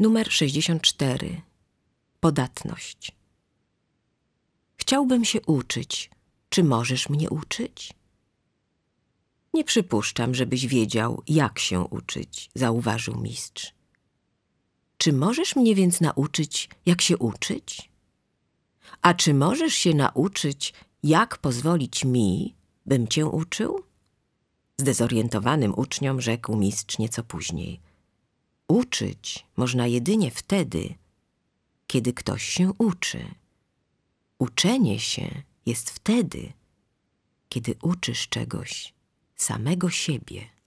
Numer 64. Podatność. Chciałbym się uczyć. Czy możesz mnie uczyć? Nie przypuszczam, żebyś wiedział, jak się uczyć, zauważył mistrz. Czy możesz mnie więc nauczyć, jak się uczyć? A czy możesz się nauczyć, jak pozwolić mi, bym cię uczył? Zdezorientowanym uczniom rzekł mistrz nieco później – Uczyć można jedynie wtedy, kiedy ktoś się uczy. Uczenie się jest wtedy, kiedy uczysz czegoś samego siebie.